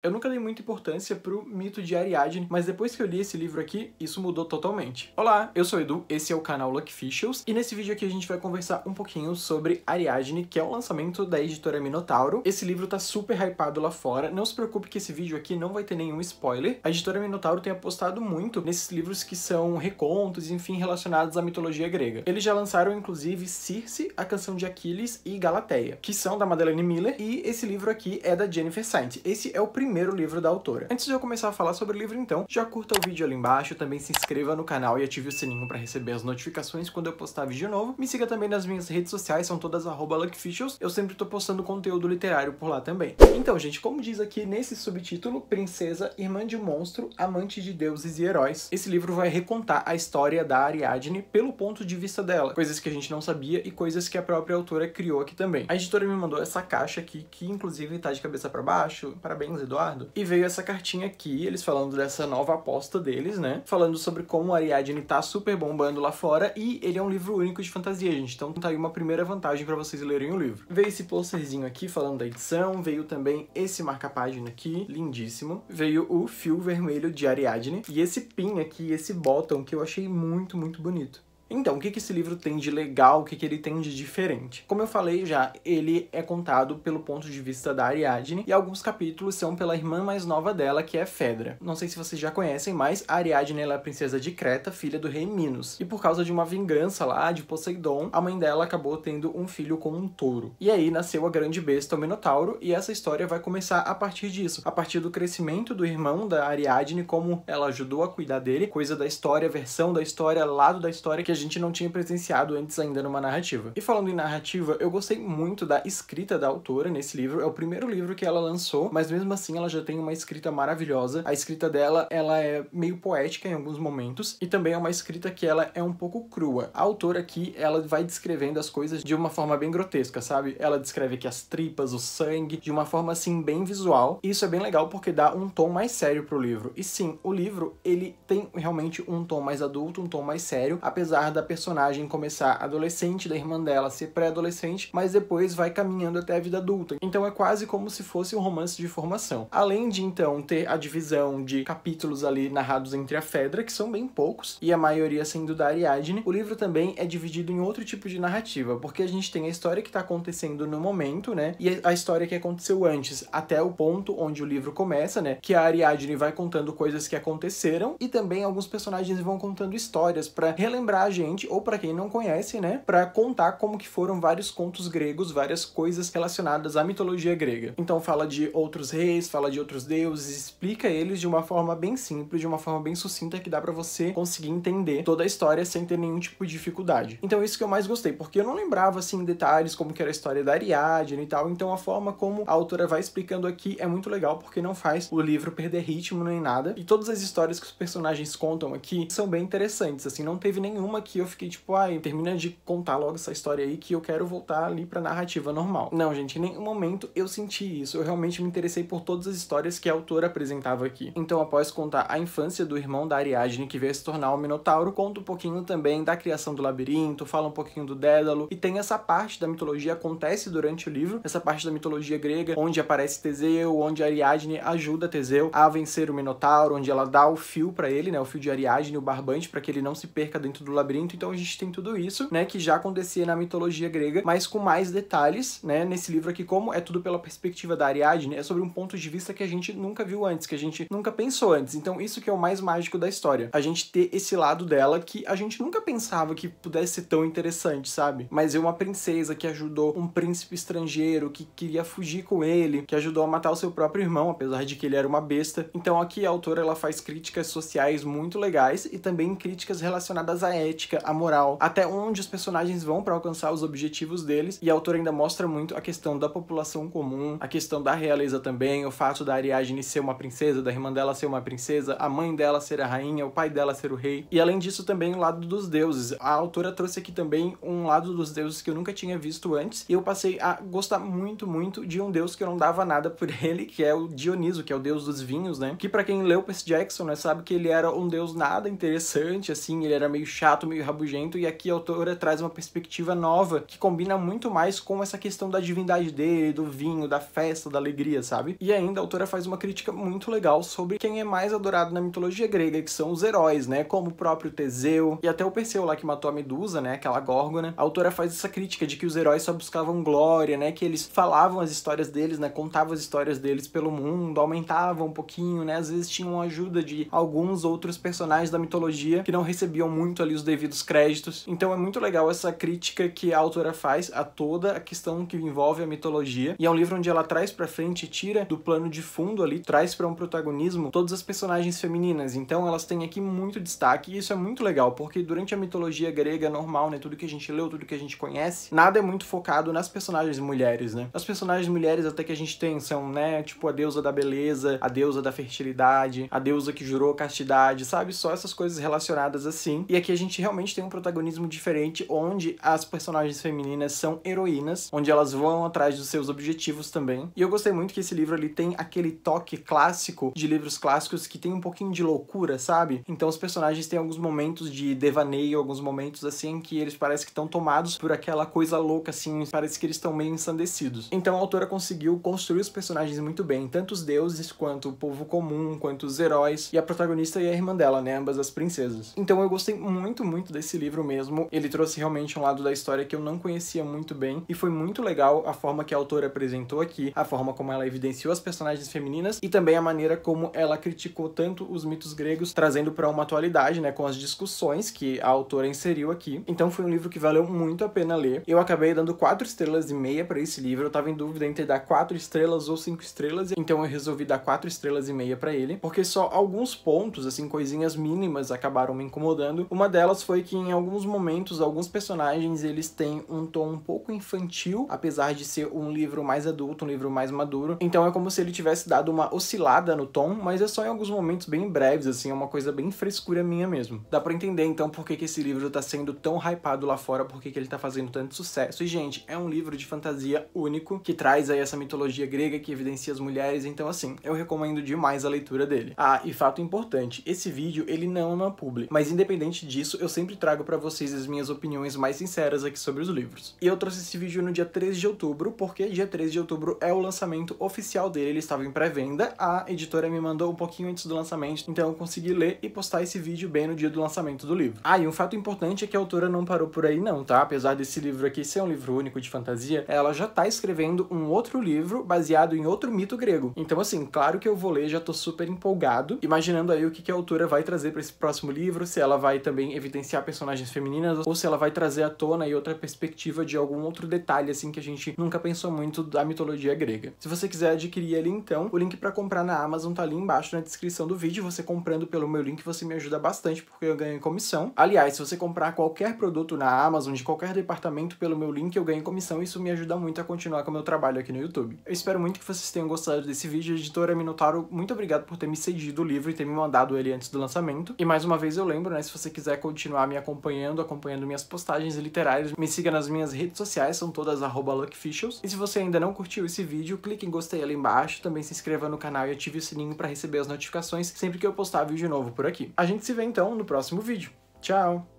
Eu nunca dei muita importância pro mito de Ariadne, mas depois que eu li esse livro aqui, isso mudou totalmente. Olá, eu sou o Edu, esse é o canal Luck Fishels, e nesse vídeo aqui a gente vai conversar um pouquinho sobre Ariadne, que é o lançamento da editora Minotauro. Esse livro tá super hypado lá fora, não se preocupe que esse vídeo aqui não vai ter nenhum spoiler. A editora Minotauro tem apostado muito nesses livros que são recontos, enfim, relacionados à mitologia grega. Eles já lançaram, inclusive, Circe, A Canção de Aquiles e Galateia, que são da Madeleine Miller, e esse livro aqui é da Jennifer Saint. Esse é o primeiro primeiro livro da autora. Antes de eu começar a falar sobre o livro, então, já curta o vídeo ali embaixo, também se inscreva no canal e ative o sininho para receber as notificações quando eu postar vídeo novo. Me siga também nas minhas redes sociais, são todas @luckficials. Eu sempre tô postando conteúdo literário por lá também. Então, gente, como diz aqui nesse subtítulo, Princesa, irmã de um monstro, amante de deuses e heróis, esse livro vai recontar a história da Ariadne pelo ponto de vista dela, coisas que a gente não sabia e coisas que a própria autora criou aqui também. A editora me mandou essa caixa aqui, que inclusive tá de cabeça para baixo. Parabéns, Eduardo Eduardo. E veio essa cartinha aqui, eles falando dessa nova aposta deles, né? Falando sobre como Ariadne tá super bombando lá fora e ele é um livro único de fantasia, gente. Então tá aí uma primeira vantagem para vocês lerem o livro. Veio esse posterzinho aqui falando da edição, veio também esse marca-página aqui, lindíssimo. Veio o fio vermelho de Ariadne e esse pin aqui, esse bottom que eu achei muito, muito bonito. Então, o que, que esse livro tem de legal, o que, que ele tem de diferente? Como eu falei já, ele é contado pelo ponto de vista da Ariadne, e alguns capítulos são pela irmã mais nova dela, que é Fedra. Não sei se vocês já conhecem, mas a Ariadne é a princesa de Creta, filha do rei Minos. E por causa de uma vingança lá, de Poseidon, a mãe dela acabou tendo um filho com um touro. E aí nasceu a grande besta, o Minotauro, e essa história vai começar a partir disso, a partir do crescimento do irmão da Ariadne, como ela ajudou a cuidar dele, coisa da história, versão da história, lado da história que a gente não tinha presenciado antes ainda numa narrativa. E falando em narrativa, eu gostei muito da escrita da autora nesse livro. É o primeiro livro que ela lançou, mas mesmo assim ela já tem uma escrita maravilhosa. A escrita dela, ela é meio poética em alguns momentos e também é uma escrita que ela é um pouco crua. A autora aqui, ela vai descrevendo as coisas de uma forma bem grotesca, sabe? Ela descreve aqui as tripas, o sangue, de uma forma assim bem visual. E isso é bem legal porque dá um tom mais sério pro livro. E sim, o livro, ele tem realmente um tom mais adulto, um tom mais sério, apesar da personagem começar adolescente, da irmã dela ser pré-adolescente, mas depois vai caminhando até a vida adulta. Então é quase como se fosse um romance de formação. Além de então ter a divisão de capítulos ali narrados entre a Fedra, que são bem poucos, e a maioria sendo da Ariadne, o livro também é dividido em outro tipo de narrativa, porque a gente tem a história que está acontecendo no momento, né? E a história que aconteceu antes, até o ponto onde o livro começa, né? Que a Ariadne vai contando coisas que aconteceram e também alguns personagens vão contando histórias para relembrar a gente, ou para quem não conhece, né, para contar como que foram vários contos gregos, várias coisas relacionadas à mitologia grega. Então fala de outros reis, fala de outros deuses, explica eles de uma forma bem simples, de uma forma bem sucinta que dá para você conseguir entender toda a história sem ter nenhum tipo de dificuldade. Então isso que eu mais gostei, porque eu não lembrava assim detalhes como que era a história da Ariadne e tal, então a forma como a autora vai explicando aqui é muito legal porque não faz o livro perder ritmo nem nada. E todas as histórias que os personagens contam aqui são bem interessantes, assim, não teve nenhuma que eu fiquei tipo, ai, termina de contar logo essa história aí que eu quero voltar ali pra narrativa normal. Não, gente, em nenhum momento eu senti isso. Eu realmente me interessei por todas as histórias que a autora apresentava aqui. Então, após contar a infância do irmão da Ariadne que veio se tornar o Minotauro, conta um pouquinho também da criação do labirinto, fala um pouquinho do Dédalo, e tem essa parte da mitologia acontece durante o livro, essa parte da mitologia grega, onde aparece Teseu, onde Ariadne ajuda Teseu a vencer o Minotauro, onde ela dá o fio para ele, né, o fio de Ariadne, o barbante, para que ele não se perca dentro do labirinto labirinto. Então a gente tem tudo isso, né, que já acontecia na mitologia grega, mas com mais detalhes, né, nesse livro aqui, como é tudo pela perspectiva da Ariadne, é sobre um ponto de vista que a gente nunca viu antes, que a gente nunca pensou antes. Então isso que é o mais mágico da história, a gente ter esse lado dela que a gente nunca pensava que pudesse ser tão interessante, sabe? Mas é uma princesa que ajudou um príncipe estrangeiro que queria fugir com ele, que ajudou a matar o seu próprio irmão, apesar de que ele era uma besta. Então aqui a autora ela faz críticas sociais muito legais e também críticas relacionadas à ética ética, a moral, até onde os personagens vão para alcançar os objetivos deles. E a autora ainda mostra muito a questão da população comum, a questão da realeza também, o fato da Ariadne ser uma princesa, da irmã dela ser uma princesa, a mãe dela ser a rainha, o pai dela ser o rei. E além disso também o lado dos deuses. A autora trouxe aqui também um lado dos deuses que eu nunca tinha visto antes e eu passei a gostar muito, muito de um deus que eu não dava nada por ele, que é o Dioniso, que é o deus dos vinhos, né? Que para quem leu Percy Jackson, né, sabe que ele era um deus nada interessante, assim, ele era meio chato, meio rabugento, e aqui a autora traz uma perspectiva nova que combina muito mais com essa questão da divindade dele, do vinho, da festa, da alegria, sabe? E ainda a autora faz uma crítica muito legal sobre quem é mais adorado na mitologia grega, que são os heróis, né? Como o próprio Teseu e até o Perseu lá que matou a Medusa, né? Aquela górgona. A autora faz essa crítica de que os heróis só buscavam glória, né? Que eles falavam as histórias deles, né? Contavam as histórias deles pelo mundo, aumentavam um pouquinho, né? Às vezes tinham ajuda de alguns outros personagens da mitologia que não recebiam muito ali os devidos devidos créditos. Então é muito legal essa crítica que a autora faz a toda a questão que envolve a mitologia. E é um livro onde ela traz para frente, tira do plano de fundo ali, traz para um protagonismo todas as personagens femininas. Então elas têm aqui muito destaque e isso é muito legal, porque durante a mitologia grega normal, né, tudo que a gente leu, tudo que a gente conhece, nada é muito focado nas personagens mulheres, né? As personagens mulheres até que a gente tem são, né, tipo a deusa da beleza, a deusa da fertilidade, a deusa que jurou castidade, sabe? Só essas coisas relacionadas assim. E aqui a gente realmente tem um protagonismo diferente, onde as personagens femininas são heroínas, onde elas vão atrás dos seus objetivos também. E eu gostei muito que esse livro ali tem aquele toque clássico de livros clássicos que tem um pouquinho de loucura, sabe? Então os personagens têm alguns momentos de devaneio, alguns momentos assim que eles parecem que estão tomados por aquela coisa louca, assim, parece que eles estão meio ensandecidos. Então a autora conseguiu construir os personagens muito bem, tanto os deuses quanto o povo comum, quanto os heróis, e a protagonista e a irmã dela, né? Ambas as princesas. Então eu gostei muito, muito muito desse livro mesmo. Ele trouxe realmente um lado da história que eu não conhecia muito bem e foi muito legal a forma que a autora apresentou aqui, a forma como ela evidenciou as personagens femininas e também a maneira como ela criticou tanto os mitos gregos, trazendo para uma atualidade, né, com as discussões que a autora inseriu aqui. Então foi um livro que valeu muito a pena ler. Eu acabei dando quatro estrelas e meia para esse livro. Eu tava em dúvida entre dar quatro estrelas ou cinco estrelas, então eu resolvi dar quatro estrelas e meia para ele, porque só alguns pontos, assim, coisinhas mínimas acabaram me incomodando. Uma delas foi que em alguns momentos, alguns personagens, eles têm um tom um pouco infantil, apesar de ser um livro mais adulto, um livro mais maduro. Então é como se ele tivesse dado uma oscilada no tom, mas é só em alguns momentos bem breves, assim, é uma coisa bem frescura minha mesmo. Dá pra entender, então, por que, que esse livro tá sendo tão hypado lá fora, por que, que ele tá fazendo tanto sucesso. E, gente, é um livro de fantasia único, que traz aí essa mitologia grega que evidencia as mulheres, então, assim, eu recomendo demais a leitura dele. Ah, e fato importante, esse vídeo, ele não é uma publi, mas independente disso, eu sei sempre trago para vocês as minhas opiniões mais sinceras aqui sobre os livros. E eu trouxe esse vídeo no dia 3 de outubro, porque dia 3 de outubro é o lançamento oficial dele, ele estava em pré-venda, a editora me mandou um pouquinho antes do lançamento, então eu consegui ler e postar esse vídeo bem no dia do lançamento do livro. Ah, e um fato importante é que a autora não parou por aí não, tá? Apesar desse livro aqui ser um livro único de fantasia, ela já tá escrevendo um outro livro baseado em outro mito grego. Então assim, claro que eu vou ler, já tô super empolgado, imaginando aí o que, que a autora vai trazer para esse próximo livro, se ela vai também evidenciar referenciar personagens femininas ou se ela vai trazer à tona e outra perspectiva de algum outro detalhe assim que a gente nunca pensou muito da mitologia grega. Se você quiser adquirir ele então, o link para comprar na Amazon tá ali embaixo na descrição do vídeo. Você comprando pelo meu link, você me ajuda bastante porque eu ganho comissão. Aliás, se você comprar qualquer produto na Amazon de qualquer departamento pelo meu link, eu ganho comissão e isso me ajuda muito a continuar com o meu trabalho aqui no YouTube. Eu espero muito que vocês tenham gostado desse vídeo. Editora Minotauro, muito obrigado por ter me cedido o livro e ter me mandado ele antes do lançamento. E mais uma vez eu lembro, né, se você quiser continuar continuar me acompanhando, acompanhando minhas postagens literárias, me siga nas minhas redes sociais, são todas @luckficials. E se você ainda não curtiu esse vídeo, clique em gostei ali embaixo, também se inscreva no canal e ative o sininho para receber as notificações sempre que eu postar vídeo novo por aqui. A gente se vê então no próximo vídeo. Tchau!